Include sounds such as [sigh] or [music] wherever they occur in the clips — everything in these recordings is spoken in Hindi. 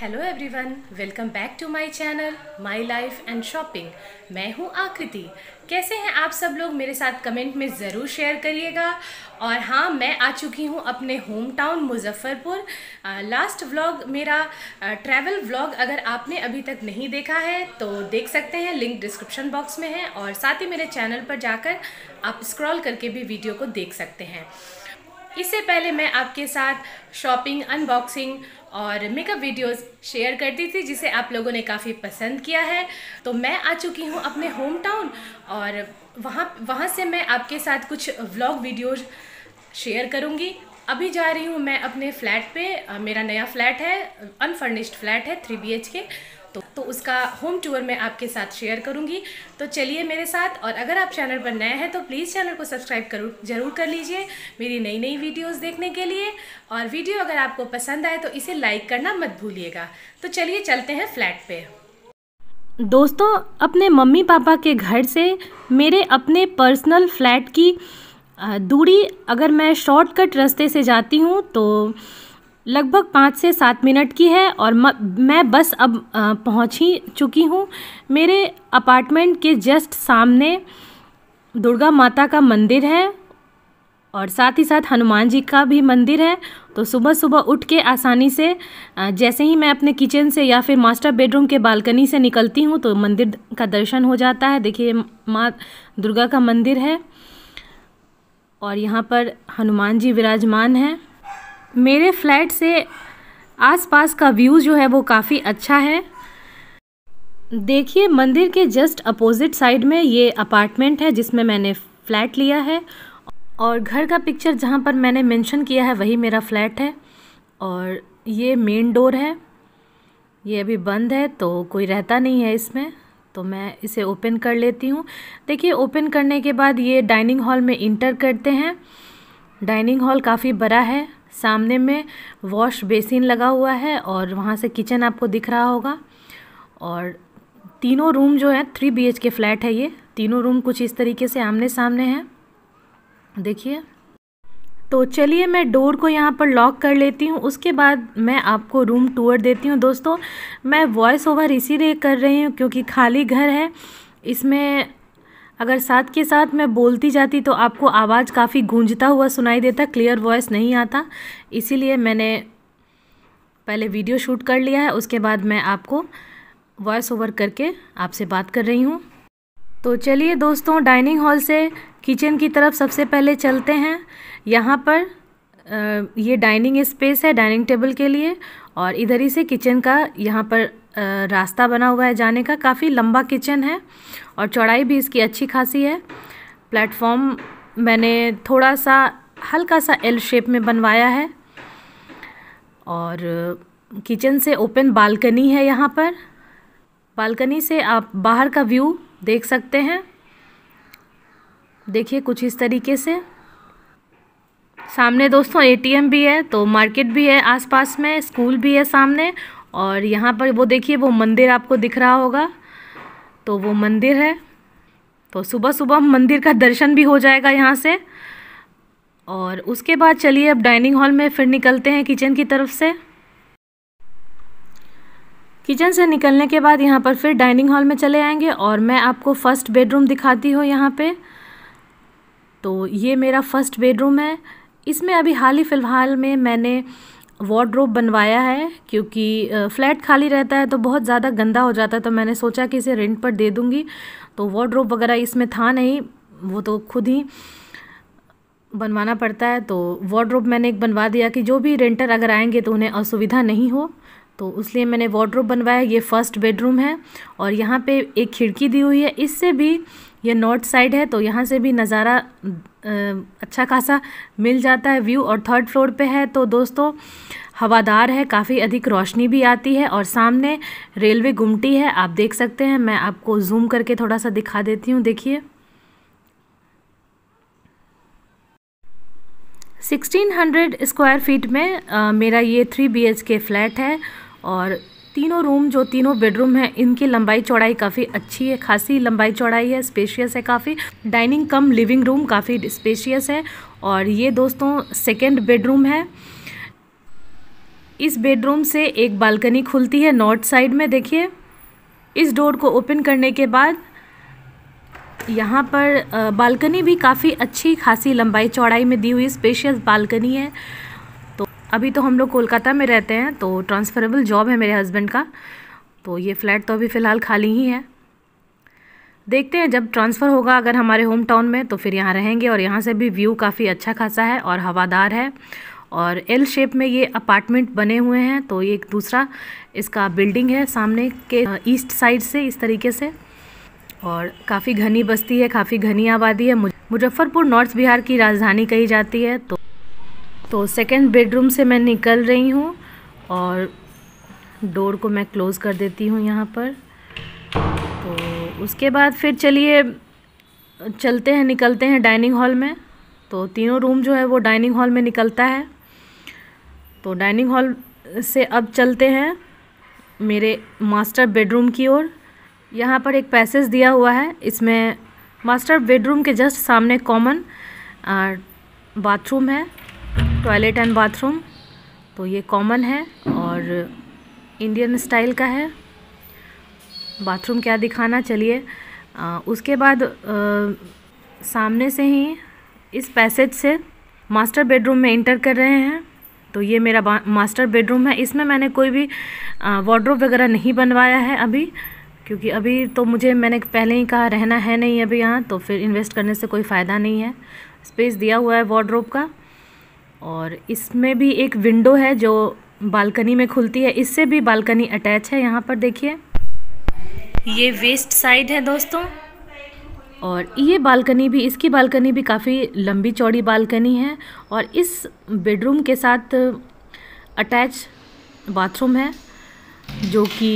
hello everyone welcome back to my channel my life and shopping मैं हूं आकृति कैसे हैं आप सब लोग मेरे साथ कमेंट में ज़रूर शेयर करिएगा और हाँ मैं आ चुकी हूँ अपने home town Muzaffarpur last vlog मेरा ट्रैवल व्लॉग अगर आपने अभी तक नहीं देखा है तो देख सकते हैं लिंक डिस्क्रिप्शन बॉक्स में है और साथ ही मेरे चैनल पर जाकर आप स्क्रॉल करके भी वीडियो को देख सकते हैं इससे पहले मैं आपके साथ शॉपिंग अनबॉक्सिंग और मेकअप वीडियोस शेयर करती थी जिसे आप लोगों ने काफ़ी पसंद किया है तो मैं आ चुकी हूँ अपने होम टाउन और वहाँ वहाँ से मैं आपके साथ कुछ व्लॉग वीडियोज शेयर करूँगी अभी जा रही हूँ मैं अपने फ्लैट पे मेरा नया फ्लैट है अनफर्निश्ड फ्लैट है थ्री बी के तो तो उसका होम टूर मैं आपके साथ शेयर करूँगी तो चलिए मेरे साथ और अगर आप चैनल पर नए हैं तो प्लीज़ चैनल को सब्सक्राइब करूँ ज़रूर कर लीजिए मेरी नई नई वीडियोस देखने के लिए और वीडियो अगर आपको पसंद आए तो इसे लाइक करना मत भूलिएगा तो चलिए चलते हैं फ्लैट पे दोस्तों अपने मम्मी पापा के घर से मेरे अपने पर्सनल फ्लैट की दूरी अगर मैं शॉर्टकट रास्ते से जाती हूँ तो लगभग पाँच से सात मिनट की है और म, मैं बस अब पहुँच ही चुकी हूँ मेरे अपार्टमेंट के जस्ट सामने दुर्गा माता का मंदिर है और साथ ही साथ हनुमान जी का भी मंदिर है तो सुबह सुबह उठ के आसानी से जैसे ही मैं अपने किचन से या फिर मास्टर बेडरूम के बालकनी से निकलती हूँ तो मंदिर का दर्शन हो जाता है देखिए माँ दुर्गा का मंदिर है और यहाँ पर हनुमान जी विराजमान हैं मेरे फ्लैट से आसपास का व्यू जो है वो काफ़ी अच्छा है देखिए मंदिर के जस्ट अपोजिट साइड में ये अपार्टमेंट है जिसमें मैंने फ़्लैट लिया है और घर का पिक्चर जहाँ पर मैंने मेंशन किया है वही मेरा फ्लैट है और ये मेन डोर है ये अभी बंद है तो कोई रहता नहीं है इसमें तो मैं इसे ओपन कर लेती हूँ देखिए ओपन करने के बाद ये डाइनिंग हॉल में इंटर करते हैं डाइनिंग हॉल काफ़ी बड़ा है सामने में वॉश बेसिन लगा हुआ है और वहाँ से किचन आपको दिख रहा होगा और तीनों रूम जो है थ्री बी के फ्लैट है ये तीनों रूम कुछ इस तरीके से आमने सामने हैं देखिए तो चलिए मैं डोर को यहाँ पर लॉक कर लेती हूँ उसके बाद मैं आपको रूम टूर देती हूँ दोस्तों मैं वॉइस ओवर इसीलिए कर रही हूँ क्योंकि खाली घर है इसमें अगर साथ के साथ मैं बोलती जाती तो आपको आवाज़ काफ़ी गूंजता हुआ सुनाई देता क्लियर वॉइस नहीं आता इसीलिए मैंने पहले वीडियो शूट कर लिया है उसके बाद मैं आपको वॉइस ओवर करके आपसे बात कर रही हूँ तो चलिए दोस्तों डाइनिंग हॉल से किचन की तरफ सबसे पहले चलते हैं यहाँ पर ये डाइनिंग स्पेस है डाइनिंग टेबल के लिए और इधर ही से किचन का यहाँ पर रास्ता बना हुआ है जाने का काफ़ी लंबा किचन है और चौड़ाई भी इसकी अच्छी खासी है प्लेटफॉर्म मैंने थोड़ा सा हल्का सा एल शेप में बनवाया है और किचन से ओपन बालकनी है यहाँ पर बालकनी से आप बाहर का व्यू देख सकते हैं देखिए कुछ इस तरीके से सामने दोस्तों एटीएम भी है तो मार्केट भी है आसपास में स्कूल भी है सामने और यहाँ पर वो देखिए वो मंदिर आपको दिख रहा होगा तो वो मंदिर है तो सुबह सुबह मंदिर का दर्शन भी हो जाएगा यहाँ से और उसके बाद चलिए अब डाइनिंग हॉल में फिर निकलते हैं किचन की तरफ से किचन से निकलने के बाद यहाँ पर फिर डाइनिंग हॉल में चले आएंगे और मैं आपको फ़र्स्ट बेडरूम दिखाती हूँ यहाँ पे तो ये मेरा फ़र्स्ट बेडरूम है इसमें अभी हाल ही फ़िलहाल में मैंने वार्ड्रोप बनवाया है क्योंकि फ्लैट खाली रहता है तो बहुत ज़्यादा गंदा हो जाता है तो मैंने सोचा कि इसे रेंट पर दे दूँगी तो वार्ड्रोप वगैरह इसमें था नहीं वो तो खुद ही बनवाना पड़ता है तो वार्ड्रोप मैंने एक बनवा दिया कि जो भी रेंटर अगर आएंगे तो उन्हें असुविधा नहीं हो तो इसलिए मैंने वार्ड्रोप बनवाया ये फ़र्स्ट बेडरूम है और यहाँ पे एक खिड़की दी हुई है इससे भी ये नॉर्थ साइड है तो यहाँ से भी नज़ारा अच्छा खासा मिल जाता है व्यू और थर्ड फ्लोर पे है तो दोस्तों हवादार है काफ़ी अधिक रोशनी भी आती है और सामने रेलवे गुमटी है आप देख सकते हैं मैं आपको जूम करके थोड़ा सा दिखा देती हूँ देखिए 1600 स्क्वायर फीट में आ, मेरा ये थ्री बी के फ्लैट है और तीनों रूम जो तीनों बेडरूम हैं इनकी लंबाई चौड़ाई काफ़ी अच्छी है खासी लंबाई चौड़ाई है स्पेशियस है काफ़ी डाइनिंग कम लिविंग रूम काफ़ी स्पेशियस है और ये दोस्तों सेकेंड बेडरूम है इस बेडरूम से एक बालकनी खुलती है नॉर्थ साइड में देखिए इस डोर को ओपन करने के बाद यहाँ पर बालकनी भी काफ़ी अच्छी खासी लंबाई चौड़ाई में दी हुई स्पेशियस बालकनी है अभी तो हम लोग कोलकाता में रहते हैं तो ट्रांसफरेबल जॉब है मेरे हस्बैंड का तो ये फ्लैट तो अभी फ़िलहाल खाली ही है देखते हैं जब ट्रांसफ़र होगा अगर हमारे होम टाउन में तो फिर यहाँ रहेंगे और यहाँ से भी व्यू काफ़ी अच्छा खासा है और हवादार है और एल शेप में ये अपार्टमेंट बने हुए हैं तो ये एक दूसरा इसका बिल्डिंग है सामने के ईस्ट साइड से इस तरीके से और काफ़ी घनी बस्ती है काफ़ी घनी आबादी है मुजफ्फ़रपुर नॉर्थ बिहार की राजधानी कही जाती है तो तो सेकंड बेडरूम से मैं निकल रही हूँ और डोर को मैं क्लोज़ कर देती हूँ यहाँ पर तो उसके बाद फिर चलिए चलते हैं निकलते हैं डाइनिंग हॉल में तो तीनों रूम जो है वो डाइनिंग हॉल में निकलता है तो डाइनिंग हॉल से अब चलते हैं मेरे मास्टर बेडरूम की ओर यहाँ पर एक पैसेज दिया हुआ है इसमें मास्टर बेडरूम के जस्ट सामने कॉमन बाथरूम है टॉयलेट एंड बाथरूम तो ये कॉमन है और इंडियन स्टाइल का है बाथरूम क्या दिखाना चलिए उसके बाद आ, सामने से ही इस पैसेज से मास्टर बेडरूम में इंटर कर रहे हैं तो ये मेरा मास्टर बेडरूम है इसमें मैंने कोई भी वार्ड्रोप वगैरह नहीं बनवाया है अभी क्योंकि अभी तो मुझे मैंने पहले ही कहा रहना है नहीं अभी यहाँ तो फिर इन्वेस्ट करने से कोई फ़ायदा नहीं है स्पेस दिया हुआ है वार्ड्रोप का और इसमें भी एक विंडो है जो बालकनी में खुलती है इससे भी बालकनी अटैच है यहाँ पर देखिए ये वेस्ट साइड है दोस्तों और ये बालकनी भी इसकी बालकनी भी काफ़ी लंबी चौड़ी बालकनी है और इस बेडरूम के साथ अटैच बाथरूम है जो कि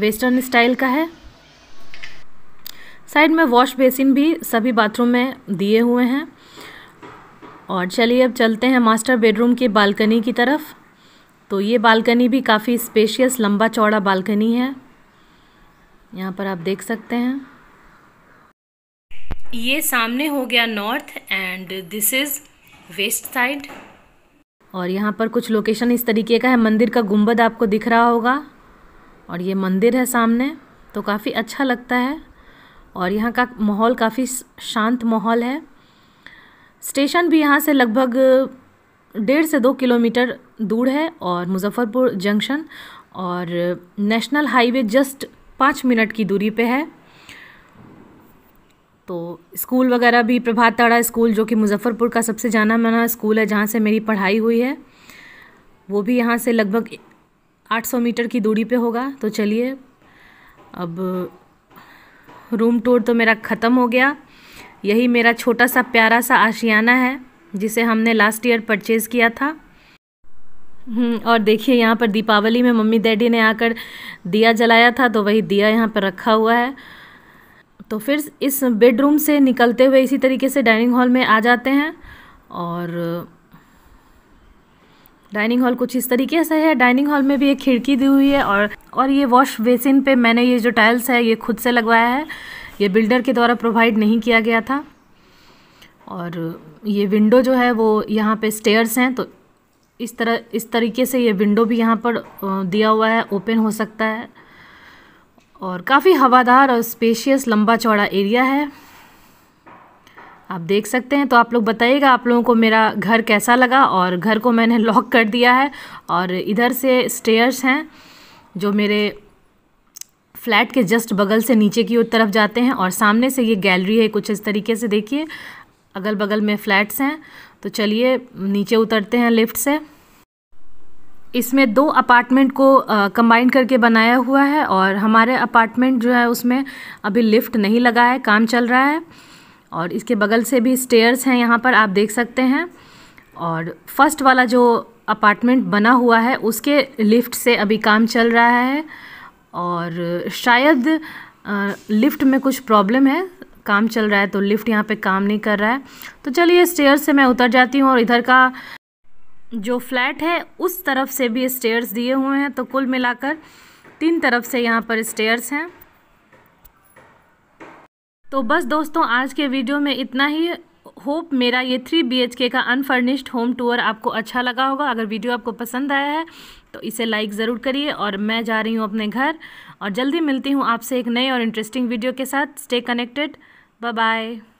वेस्टर्न स्टाइल का है साइड में वॉश बेसिन भी सभी बाथरूम में दिए हुए हैं और चलिए अब चलते हैं मास्टर बेडरूम की बालकनी की तरफ तो ये बालकनी भी काफ़ी स्पेशियस लंबा चौड़ा बालकनी है यहाँ पर आप देख सकते हैं ये सामने हो गया north and this is west side और यहाँ पर कुछ लोकेशन इस तरीके का है मंदिर का गुंबद आपको दिख रहा होगा और ये मंदिर है सामने तो काफ़ी अच्छा लगता है और यहाँ का माहौल काफ़ी शांत माहौल है स्टेशन भी यहाँ से लगभग डेढ़ से दो किलोमीटर दूर है और मुजफ्फरपुर जंक्शन और नेशनल हाईवे जस्ट पाँच मिनट की दूरी पे है तो स्कूल वगैरह भी प्रभात ताड़ा स्कूल जो कि मुजफ्फ़रपुर का सबसे जाना माना स्कूल है जहाँ से मेरी पढ़ाई हुई है वो भी यहाँ से लगभग 800 मीटर की दूरी पे होगा तो चलिए अब रूम टूर तो मेरा ख़त्म हो गया यही मेरा छोटा सा प्यारा सा आशियाना है जिसे हमने लास्ट ईयर परचेज़ किया था हम्म, और देखिए यहाँ पर दीपावली में मम्मी डैडी ने आकर दिया जलाया था तो वही दिया यहाँ पर रखा हुआ है तो फिर इस बेडरूम से निकलते हुए इसी तरीके से डाइनिंग हॉल में आ जाते हैं और डाइनिंग हॉल कुछ इस तरीके से है डाइनिंग हॉल में भी एक खिड़की दी हुई है और और ये वॉश बेसिन पे मैंने ये जो टाइल्स है ये खुद से लगवाया है ये बिल्डर के द्वारा प्रोवाइड नहीं किया गया था और ये विंडो जो है वो यहाँ पे स्टेयर्स हैं तो इस तरह इस तरीके से ये विंडो भी यहाँ पर दिया हुआ है ओपन हो सकता है और काफ़ी हवादार और स्पेशियस लंबा चौड़ा एरिया है आप देख सकते हैं तो आप लोग बताइएगा आप लोगों को मेरा घर कैसा लगा और घर को मैंने [laughs] लॉक कर दिया है और इधर से स्टेयर्स हैं जो मेरे फ्लैट के जस्ट बगल से नीचे की ओर तरफ जाते हैं और सामने से ये गैलरी है कुछ इस तरीके से देखिए अगल बगल में फ्लैट्स हैं तो चलिए नीचे उतरते हैं लिफ्ट से इसमें दो अपार्टमेंट को कंबाइन करके बनाया हुआ है और हमारे अपार्टमेंट जो है उसमें अभी लिफ्ट नहीं लगा है काम चल रहा है और इसके बगल से भी स्टेयर्स हैं यहाँ पर आप देख सकते हैं और फर्स्ट वाला जो अपार्टमेंट बना हुआ है उसके लिफ्ट से अभी काम चल रहा है और शायद लिफ्ट में कुछ प्रॉब्लम है काम चल रहा है तो लिफ्ट यहाँ पे काम नहीं कर रहा है तो चलिए स्टेयर से मैं उतर जाती हूँ और इधर का जो फ्लैट है उस तरफ से भी स्टेयर्स दिए हुए हैं तो कुल मिलाकर तीन तरफ से यहाँ पर स्टेयर्स हैं तो बस दोस्तों आज के वीडियो में इतना ही होप मेरा ये थ्री बी का अनफर्निश्ड होम टूर आपको अच्छा लगा होगा अगर वीडियो आपको पसंद आया है तो इसे लाइक ज़रूर करिए और मैं जा रही हूँ अपने घर और जल्दी मिलती हूँ आपसे एक नए और इंटरेस्टिंग वीडियो के साथ स्टे कनेक्टेड बाय बाय